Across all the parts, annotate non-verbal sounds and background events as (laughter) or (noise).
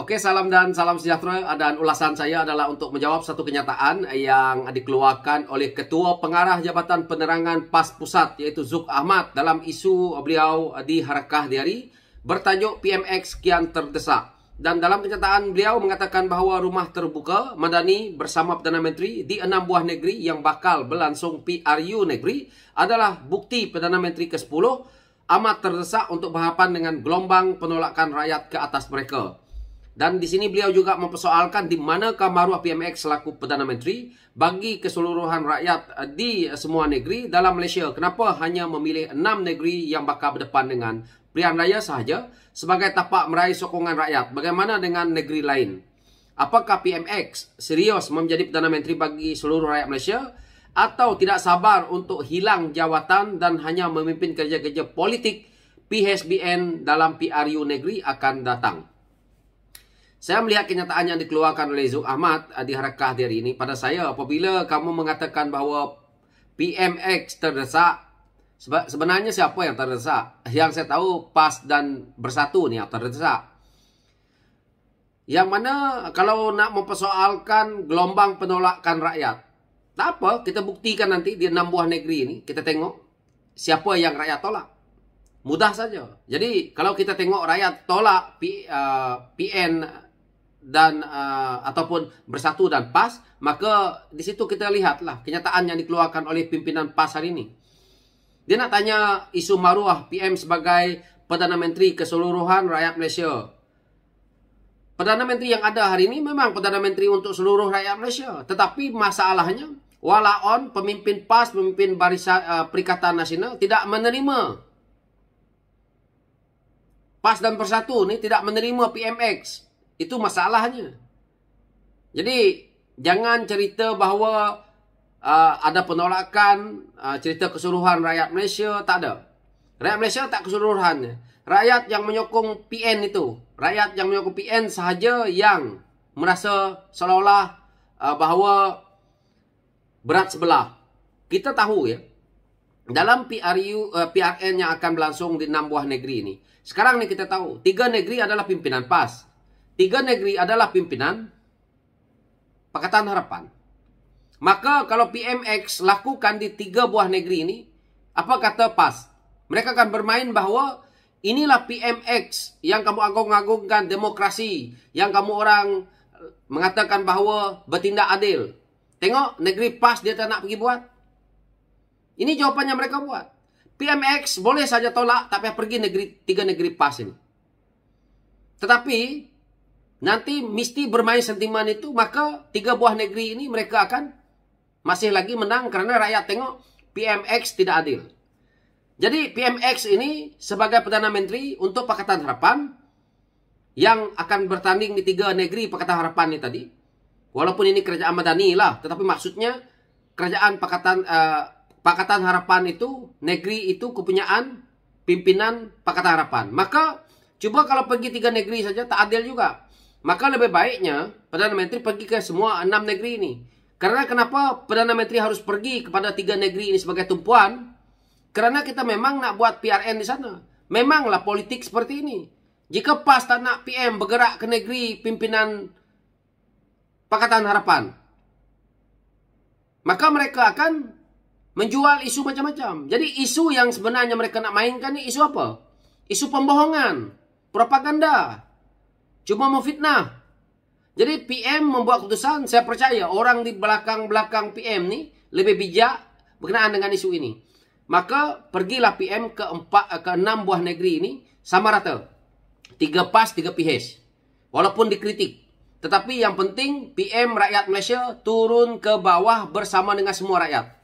Oke, salam dan salam sejahtera. Dan ulasan saya adalah untuk menjawab satu kenyataan yang dikeluarkan oleh Ketua Pengarah Jabatan Penerangan PAS Pusat iaitu Zuk Ahmad dalam isu beliau di Harakah Diari bertajuk PMX Kian Terdesak. Dan dalam kenyataan beliau mengatakan bahawa rumah terbuka Madani bersama Perdana Menteri di enam buah negeri yang bakal berlangsung PRU negeri adalah bukti Perdana Menteri ke-10 amat terdesak untuk berhadapan dengan gelombang penolakan rakyat ke atas mereka. Dan di sini beliau juga mempersoalkan di mana maruah PMX selaku Perdana Menteri bagi keseluruhan rakyat eh, di semua negeri dalam Malaysia. Kenapa hanya memilih enam negeri yang bakal berdepan dengan pilihan Raya sahaja sebagai tapak meraih sokongan rakyat? Bagaimana dengan negeri lain? Apakah PMX serius menjadi Perdana Menteri bagi seluruh rakyat Malaysia? Atau tidak sabar untuk hilang jawatan dan hanya memimpin kerja-kerja politik PHBN dalam PRU negeri akan datang? Saya melihat kenyataan yang dikeluarkan oleh Zul Ahmad eh, di harakah dari ini pada saya apabila kamu mengatakan bahawa PMX terdesak sebenarnya siapa yang terdesak? Yang saya tahu PAS dan Bersatu ni yang terdesak. Yang mana kalau nak mempersoalkan gelombang penolakan rakyat, tak apa kita buktikan nanti di enam buah negeri ini kita tengok siapa yang rakyat tolak. Mudah saja. Jadi kalau kita tengok rakyat tolak PN eh, dan uh, ataupun bersatu dan PAS, maka di situ kita lihatlah kenyataan yang dikeluarkan oleh pimpinan PAS hari ini. Dia nak tanya isu maruah PM sebagai Perdana Menteri keseluruhan rakyat Malaysia. Perdana Menteri yang ada hari ini memang Perdana Menteri untuk seluruh rakyat Malaysia. Tetapi masalahnya, walaupun pemimpin PAS, pemimpin Barisan uh, Perikatan Nasional tidak menerima PAS dan Persatu ini tidak menerima PMX. Itu masalahnya. Jadi jangan cerita bahawa uh, ada penolakan uh, cerita keseluruhan rakyat Malaysia tak ada. Rakyat Malaysia tak keseluruhan. Rakyat yang menyokong PN itu, rakyat yang menyokong PN sahaja yang merasa seolah-olah uh, bahawa berat sebelah. Kita tahu ya. Dalam PRU uh, PRN yang akan berlangsung di enam buah negeri ini. Sekarang ni kita tahu, tiga negeri adalah pimpinan PAS tiga negeri adalah pimpinan Pakatan Harapan. Maka kalau PMX lakukan di tiga buah negeri ini, apa kata PAS? Mereka akan bermain bahawa inilah PMX yang kamu agung-agungkan demokrasi, yang kamu orang mengatakan bahawa bertindak adil. Tengok negeri PAS dia tak nak pergi buat. Ini jawapannya mereka buat. PMX boleh saja tolak tapi pergi negeri tiga negeri PAS ini. Tetapi Nanti mesti bermain sentimen itu, maka tiga buah negeri ini mereka akan masih lagi menang kerana rakyat tengok PMX tidak adil. Jadi PMX ini sebagai Perdana Menteri untuk Pakatan Harapan yang akan bertanding di tiga negeri Pakatan Harapan ini tadi. Walaupun ini kerajaan Madani lah, tetapi maksudnya kerajaan Pakatan uh, Pakatan Harapan itu, negeri itu kepunyaan pimpinan Pakatan Harapan. Maka cuba kalau pergi tiga negeri saja tak adil juga. Maka lebih baiknya Perdana Menteri pergi ke semua enam negeri ini. Karena kenapa Perdana Menteri harus pergi kepada tiga negeri ini sebagai tumpuan? Karena kita memang nak buat PRN di sana. Memanglah politik seperti ini. Jika PAS tak nak PM bergerak ke negeri pimpinan Pakatan Harapan. Maka mereka akan menjual isu macam-macam. Jadi isu yang sebenarnya mereka nak mainkan ini isu apa? Isu pembohongan. Propaganda. Propaganda. Cuma mau fitnah. Jadi PM membuat keputusan, saya percaya orang di belakang-belakang PM ni lebih bijak berkenaan dengan isu ini. Maka pergilah PM ke empat eh, ke enam buah negeri ini sama rata. Tiga PAS, tiga PH. Walaupun dikritik. Tetapi yang penting PM rakyat Malaysia turun ke bawah bersama dengan semua rakyat.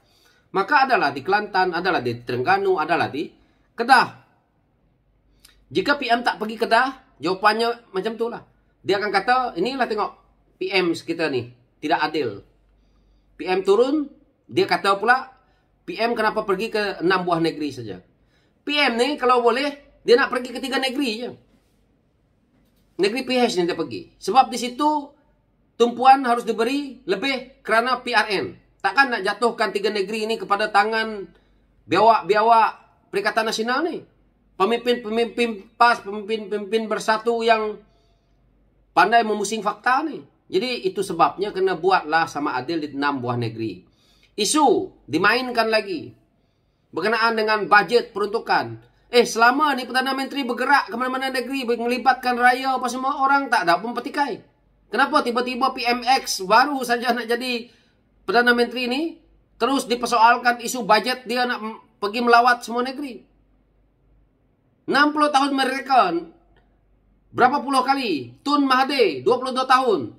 Maka adalah di Kelantan, adalah di Terengganu, adalah di Kedah. Jika PM tak pergi Kedah, Jawapannya macam tu lah. Dia akan kata, inilah tengok PM kita ni. Tidak adil. PM turun, dia kata pula, PM kenapa pergi ke enam buah negeri saja. PM ni kalau boleh, dia nak pergi ke tiga negeri je. Negeri PH ni dia pergi. Sebab di situ, tumpuan harus diberi lebih kerana PRN. Takkan nak jatuhkan tiga negeri ini kepada tangan biawak-biawak Perikatan Nasional ni pemimpin-pemimpin PAS, pemimpin-pemimpin bersatu yang pandai memusing fakta ni. Jadi itu sebabnya kena buatlah sama adil di enam buah negeri. Isu dimainkan lagi berkenaan dengan bajet peruntukan. Eh selama ni Perdana Menteri bergerak ke mana-mana negeri melibatkan raya apa semua orang tak ada pun petikai. Kenapa tiba-tiba PMX baru saja nak jadi Perdana Menteri ni terus dipersoalkan isu bajet dia nak pergi melawat semua negeri. 60 tahun merdeka. Berapa puluh kali? Tun Mahathir 22 tahun.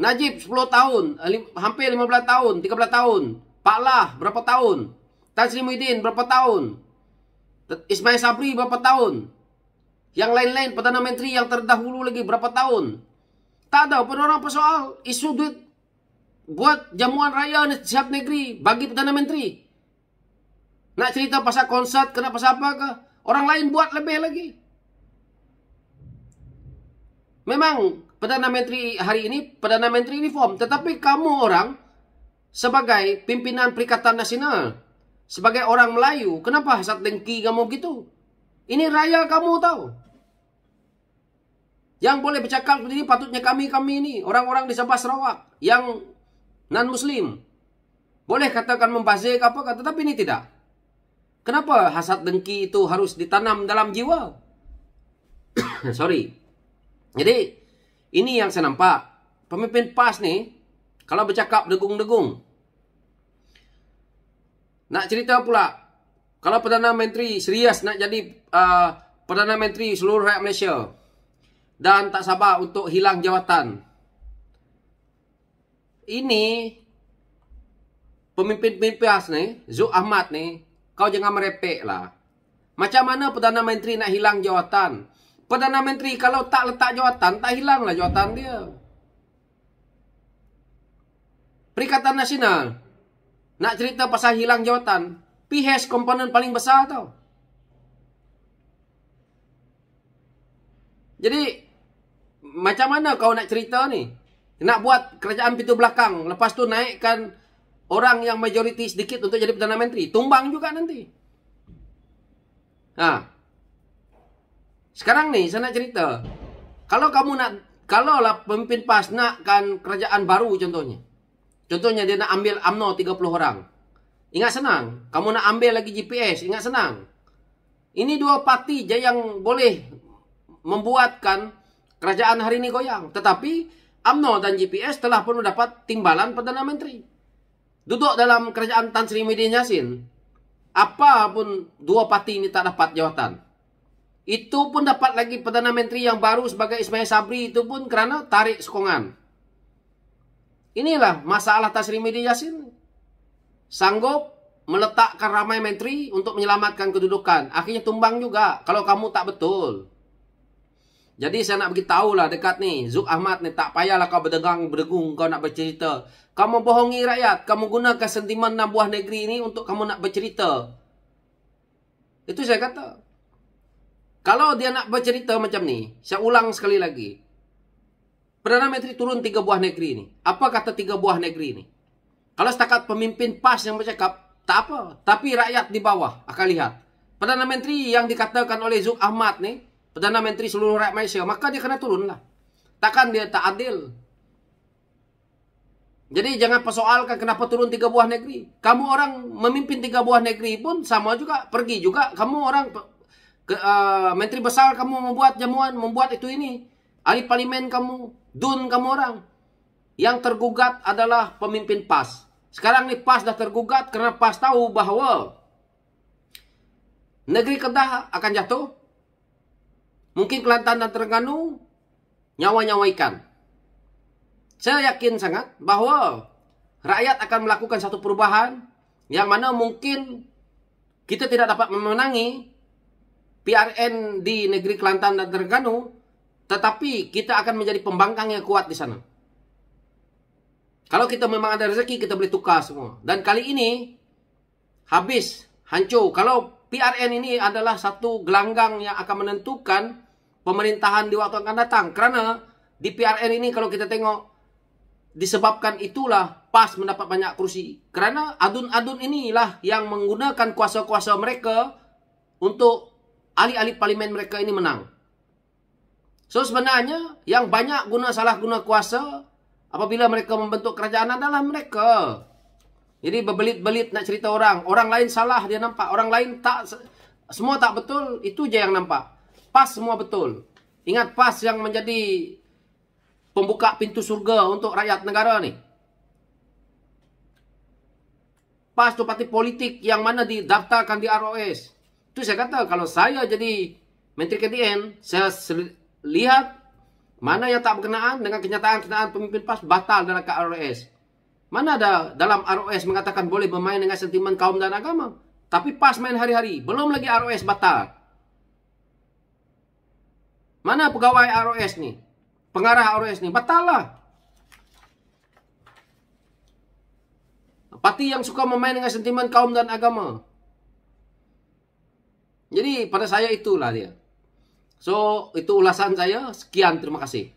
Najib 10 tahun, eh, hampir 15 tahun, 13 tahun. Pak Lah berapa tahun? Tan Sri Muhyiddin berapa tahun? Ismail Sabri berapa tahun? Yang lain-lain Perdana Menteri yang terdahulu lagi berapa tahun? Tak ada pun orang persoal isu duit buat jamuan raya di setiap negeri bagi Perdana Menteri. Nak cerita pasal konsert kena pasal apa ke? Orang lain buat lebih lagi. Memang Perdana Menteri hari ini, Perdana Menteri reform. Tetapi kamu orang sebagai pimpinan Perikatan Nasional, sebagai orang Melayu, kenapa hasad dengki kamu gitu? Ini raya kamu tahu. Yang boleh bercakap seperti ini patutnya kami-kami ini. Orang-orang di Sabah Sarawak yang non-muslim. Boleh katakan membazir apa kata, tapi ini tidak. Kenapa hasad dengki itu harus ditanam dalam jiwa? (coughs) Sorry. Jadi, ini yang saya nampak. Pemimpin PAS ni, kalau bercakap degung-degung. Nak cerita pula, kalau Perdana Menteri serius nak jadi uh, Perdana Menteri seluruh rakyat Malaysia dan tak sabar untuk hilang jawatan. Ini, pemimpin-pemimpin PAS ni, Zul Ahmad ni, kau jangan merepek lah. Macam mana Perdana Menteri nak hilang jawatan? Perdana Menteri kalau tak letak jawatan, tak hilang lah jawatan dia. Perikatan Nasional nak cerita pasal hilang jawatan, PH komponen paling besar tau. Jadi, macam mana kau nak cerita ni? Nak buat kerajaan pintu belakang, lepas tu naikkan orang yang majoriti sedikit untuk jadi Perdana Menteri. Tumbang juga nanti. Nah. Ha. Sekarang nih, saya nak cerita. Kalau kamu nak, kalau lah pemimpin PAS nakkan kerajaan baru contohnya. Contohnya dia nak ambil UMNO 30 orang. Ingat senang. Kamu nak ambil lagi GPS, ingat senang. Ini dua parti je yang boleh membuatkan kerajaan hari ini goyang. Tetapi UMNO dan GPS telah pun mendapat timbalan Perdana Menteri duduk dalam kerajaan Tan Sri Muhyiddin Yassin, apa dua parti ini tak dapat jawatan. Itu pun dapat lagi Perdana Menteri yang baru sebagai Ismail Sabri itu pun kerana tarik sokongan. Inilah masalah Tan Sri Muhyiddin Yassin. Sanggup meletakkan ramai menteri untuk menyelamatkan kedudukan. Akhirnya tumbang juga kalau kamu tak betul. Jadi saya nak beritahu lah dekat ni. Zuk Ahmad ni tak payahlah kau berdegang, berdegung kau nak bercerita. Kamu bohongi rakyat. Kamu gunakan sentimen enam buah negeri ni untuk kamu nak bercerita. Itu saya kata. Kalau dia nak bercerita macam ni, saya ulang sekali lagi. Perdana Menteri turun tiga buah negeri ni. Apa kata tiga buah negeri ni? Kalau setakat pemimpin PAS yang bercakap, tak apa. Tapi rakyat di bawah akan lihat. Perdana Menteri yang dikatakan oleh Zuk Ahmad ni, Perdana Menteri seluruh rakyat Malaysia, maka dia kena turunlah. Takkan dia tak adil. Jadi jangan persoalkan kenapa turun tiga buah negeri. Kamu orang memimpin tiga buah negeri pun sama juga. Pergi juga. Kamu orang, ke, uh, Menteri Besar kamu membuat jamuan, membuat itu ini. Ahli Parlimen kamu, dun kamu orang. Yang tergugat adalah pemimpin PAS. Sekarang ni PAS dah tergugat kerana PAS tahu bahawa negeri Kedah akan jatuh. Mungkin Kelantan dan Terengganu nyawa-nyawa ikan. Saya yakin sangat bahawa rakyat akan melakukan satu perubahan yang mana mungkin kita tidak dapat memenangi PRN di negeri Kelantan dan Terengganu tetapi kita akan menjadi pembangkang yang kuat di sana. Kalau kita memang ada rezeki, kita boleh tukar semua. Dan kali ini, habis, hancur. Kalau PRN ini adalah satu gelanggang yang akan menentukan pemerintahan di waktu akan datang. Karena di PRN ini kalau kita tengok disebabkan itulah PAS mendapat banyak kursi. Karena adun-adun inilah yang menggunakan kuasa-kuasa mereka untuk ahli-ahli parlimen mereka ini menang. So sebenarnya yang banyak guna salah guna kuasa apabila mereka membentuk kerajaan adalah mereka. Jadi berbelit-belit nak cerita orang. Orang lain salah dia nampak. Orang lain tak semua tak betul. Itu je yang nampak pas semua betul. Ingat pas yang menjadi pembuka pintu surga untuk rakyat negara ni. Pas tu parti politik yang mana didaftarkan di ROS. Tu saya kata kalau saya jadi Menteri KDN, saya lihat mana yang tak berkenaan dengan kenyataan-kenyataan pemimpin PAS batal dalam ke ROS. Mana ada dalam ROS mengatakan boleh bermain dengan sentimen kaum dan agama. Tapi PAS main hari-hari. Belum lagi ROS batal. Mana pegawai ROS ni? Pengarah ROS ni? Batal lah. Parti yang suka memain dengan sentimen kaum dan agama. Jadi pada saya itulah dia. So itu ulasan saya. Sekian terima kasih.